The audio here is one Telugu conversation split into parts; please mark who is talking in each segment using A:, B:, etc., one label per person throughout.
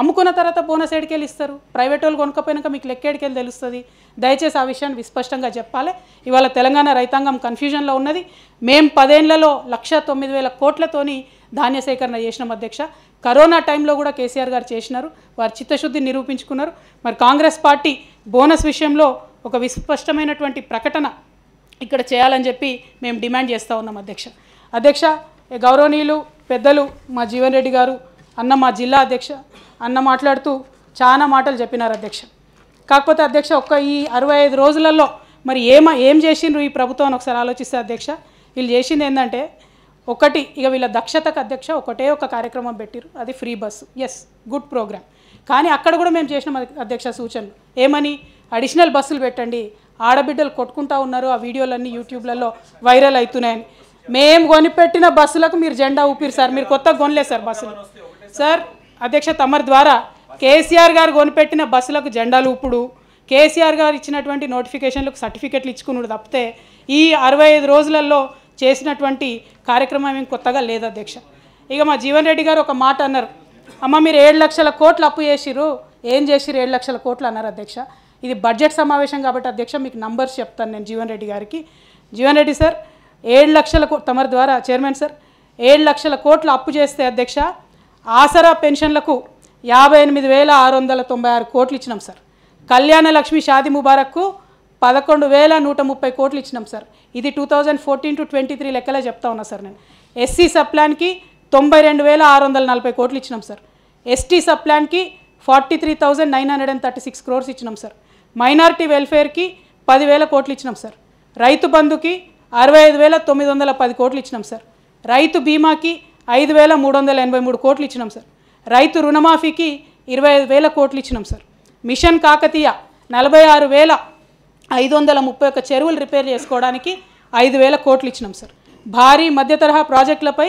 A: అమ్ముకున్న తర్వాత బోనస్ ఏడికెళ్ళి ఇస్తారు ప్రైవేట్ వాళ్ళు కొనుక్కపోయినాక మీకు లెక్కేడికెళ్ళి తెలుస్తుంది దయచేసి ఆ విషయాన్ని విస్పష్టంగా చెప్పాలి ఇవాళ తెలంగాణ రైతాంగం కన్ఫ్యూజన్లో ఉన్నది మేం పదేళ్లలో లక్ష తొమ్మిది వేల కోట్లతోని ధాన్య సేకరణ చేసినాం అధ్యక్ష కరోనా టైంలో కూడా కేసీఆర్ గారు చేసినారు వారు చిత్తశుద్ధి నిరూపించుకున్నారు మరి కాంగ్రెస్ పార్టీ బోనస్ విషయంలో ఒక విస్పష్టమైనటువంటి ప్రకటన ఇక్కడ చేయాలని చెప్పి మేము డిమాండ్ చేస్తూ ఉన్నాం అధ్యక్ష అధ్యక్ష గౌరవనీయులు పెద్దలు మా జీవన్ రెడ్డి గారు అన్న మా జిల్లా అధ్యక్ష అన్న మాట్లాడుతూ చాలా మాటలు చెప్పినారు అధ్యక్ష కాకపోతే అధ్యక్ష ఒక్క ఈ అరవై ఐదు రోజులలో మరి ఏమ ఏం చేసిండ్రు ఈ ప్రభుత్వం ఒకసారి ఆలోచిస్తే అధ్యక్ష వీళ్ళు చేసింది ఏంటంటే ఒకటి ఇక వీళ్ళ దక్షతకు అధ్యక్ష ఒకటే ఒక కార్యక్రమం పెట్టిరు అది free bus yes good programme కానీ అక్కడ కూడా మేము చేసిన అధ్యక్ష సూచనలు ఏమని అడిషనల్ బస్సులు పెట్టండి ఆడబిడ్డలు కొట్టుకుంటా ఉన్నారు ఆ వీడియోలన్నీ యూట్యూబ్లలో వైరల్ అవుతున్నాయని మేము కొనిపెట్టిన బస్సులకు మీరు జెండా ఊపిరు సార్ మీరు కొత్త కొనలేదు సార్ బస్సులు సార్ అధ్యక్ష తమర్ ద్వారా కేసీఆర్ గారు కొనిపెట్టిన బస్సులకు జెండాలు ఊపుడు కేసీఆర్ గారు ఇచ్చినటువంటి నోటిఫికేషన్లకు సర్టిఫికెట్లు ఇచ్చుకున్నాడు తప్పితే ఈ అరవై ఐదు రోజులలో చేసినటువంటి కార్యక్రమం ఏం కొత్తగా లేదు అధ్యక్ష ఇక మా జీవన్ రెడ్డి గారు ఒక మాట అన్నారు అమ్మ మీరు ఏడు లక్షల కోట్లు అప్పు చేసిరు ఏం చేసిరు ఏడు లక్షల కోట్లు అన్నారు అధ్యక్ష ఇది బడ్జెట్ సమావేశం కాబట్టి అధ్యక్ష మీకు నంబర్స్ చెప్తాను నేను జీవన్ రెడ్డి గారికి జీవన్ రెడ్డి సార్ ఏడు లక్షల తమరి ద్వారా చైర్మన్ సార్ ఏడు లక్షల కోట్లు అప్పు చేస్తే అధ్యక్ష ఆసరా పెన్షన్లకు యాభై ఎనిమిది వేల ఆరు వందల తొంభై ఆరు కోట్లు ఇచ్చినాం సార్ కళ్యాణ లక్ష్మి షాది ముబారక్కు పదకొండు వేల నూట ముప్పై కోట్లు ఇచ్చినాం సార్ ఇది two thousand fourteen to twenty three లెక్కలే చెప్తా ఉన్నా సార్ నేను ఎస్సీ సప్లాన్కి తొంభై రెండు వేల ఆరు వందల నలభై కోట్లు ఇచ్చినాం సార్ ఎస్టీ సప్లాన్కి forty three thousand nine hundred and thirty six crores ఇచ్చినాం సార్ మైనారిటీ వెల్ఫేర్కి పదివేల కోట్లు ఇచ్చినాం సార్ రైతు బంధుకి అరవై ఐదు వేల తొమ్మిది వందల పది కోట్లు ఇచ్చినాం సార్ రైతు బీమాకి ఐదు వేల మూడు వందల ఎనభై మూడు కోట్లు ఇచ్చినాం సార్ రైతు రుణమాఫీకి ఇరవై ఐదు వేల కోట్లు ఇచ్చినాం సార్ మిషన్ కాకతీయ నలభై ఆరు వేల ఐదు వందల ముప్పై ఒక్క చెరువులు రిపేర్ చేసుకోవడానికి ఐదు వేల కోట్లు ఇచ్చినాం సార్ భారీ మధ్య తరహా ప్రాజెక్టులపై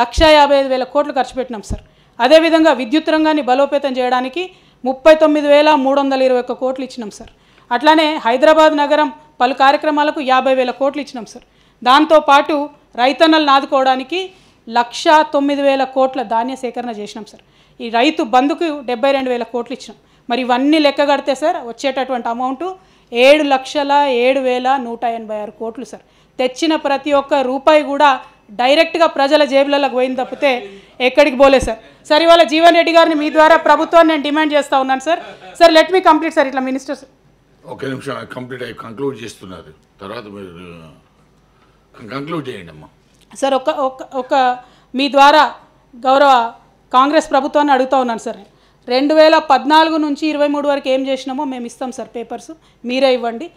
A: లక్ష యాభై ఐదు వేల కోట్లు ఖర్చు పెట్టినాం సార్ అదేవిధంగా విద్యుత్ రంగాన్ని బలోపేతం చేయడానికి ముప్పై తొమ్మిది వేల మూడు వందల ఇరవై ఒక్క కోట్లు ఇచ్చినాం సార్ అట్లానే హైదరాబాద్ నగరం పలు కార్యక్రమాలకు యాభై వేల కోట్లు ఇచ్చినాం సార్ దాంతోపాటు రైతన్నలు నాదుకోవడానికి లక్ష తొమ్మిది వేల కోట్ల ధాన్య సేకరణ చేసినాం సార్ ఈ రైతు బంధుకు డెబ్బై రెండు వేల కోట్లు ఇచ్చినాం మరి ఇవన్నీ లెక్క కడితే సార్ వచ్చేటటువంటి అమౌంట్ ఏడు లక్షల ఏడు వేల నూట ఎనభై ఆరు కోట్లు సార్ తెచ్చిన ప్రతి ఒక్క రూపాయి కూడా డైరెక్ట్గా ప్రజల జేబులలోకి పోయింది తప్పితే ఎక్కడికి పోలే సార్ సార్ ఇవాళ జీవన్ రెడ్డి గారిని మీ ద్వారా ప్రభుత్వాన్ని నేను డిమాండ్ చేస్తూ ఉన్నాను sir sir let me complete sir ఇట్లా మినిస్టర్ సార్ ఒక నిమిషం కంప్లీట్ అయ్యి కంక్లూడ్ చేస్తున్నారు తర్వాత మీరు కంక్లూడ్ చేయండి అమ్మా సార్ ఒక ఒక మీ ద్వారా గౌరవ కాంగ్రెస్ ప్రభుత్వాన్ని అడుగుతా ఉన్నాను సార్ రెండు వేల పద్నాలుగు నుంచి ఇరవై మూడు వరకు ఏం చేసినామో మేము ఇస్తాం సార్ పేపర్స్ మీరే ఇవ్వండి